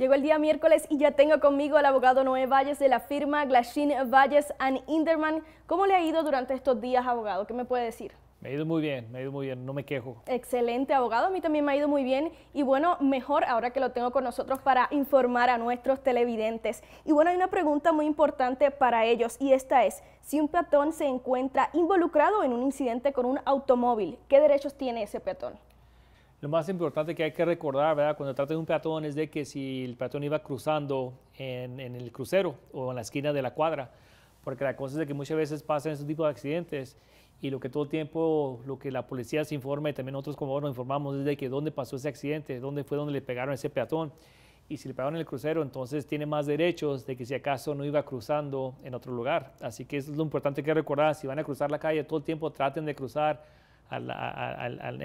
Llegó el día miércoles y ya tengo conmigo al abogado Noé Valles de la firma Glashin Valles and Inderman. ¿Cómo le ha ido durante estos días, abogado? ¿Qué me puede decir? Me ha ido muy bien, me ha ido muy bien, no me quejo. Excelente, abogado, a mí también me ha ido muy bien y bueno, mejor ahora que lo tengo con nosotros para informar a nuestros televidentes. Y bueno, hay una pregunta muy importante para ellos y esta es, si un peatón se encuentra involucrado en un incidente con un automóvil, ¿qué derechos tiene ese peatón? Lo más importante que hay que recordar, ¿verdad? Cuando trata de un peatón es de que si el peatón iba cruzando en, el crucero o en la esquina de la cuadra, porque la cosa es de que muchas veces pasan ese tipos de accidentes y lo que todo el tiempo, lo que la policía se informa y también nosotros como nos informamos es de que dónde pasó ese accidente, dónde fue donde le pegaron ese peatón. Y si le pegaron en el crucero, entonces tiene más derechos de que si acaso no iba cruzando en otro lugar. Así que eso es lo importante que recordar. Si van a cruzar la calle, todo el tiempo traten de cruzar en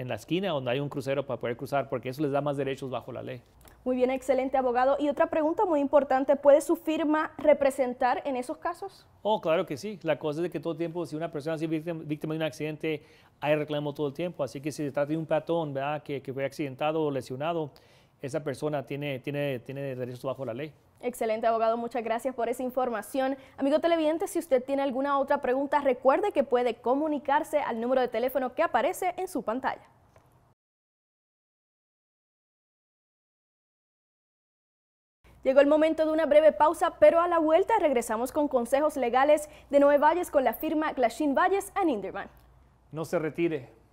la esquina donde hay un crucero para poder cruzar, porque eso les da más derechos bajo la ley. Muy bien, excelente abogado. Y otra pregunta muy importante, ¿puede su firma representar en esos casos? Oh, claro que sí. La cosa es de que todo el tiempo, si una persona es víctima, víctima, de un accidente, hay reclamo todo el tiempo. Así que si se trata de un peatón ¿verdad? Que, que fue accidentado o lesionado, esa persona tiene, tiene, tiene derechos bajo la ley. Excelente, abogado. Muchas gracias por esa información. Amigo televidente, si usted tiene alguna otra pregunta, recuerde que puede comunicarse al número de teléfono que aparece en su pantalla. Llegó el momento de una breve pausa, pero a la vuelta regresamos con consejos legales de Nueva Valles con la firma Glashin Valles and Inderman. No se retire,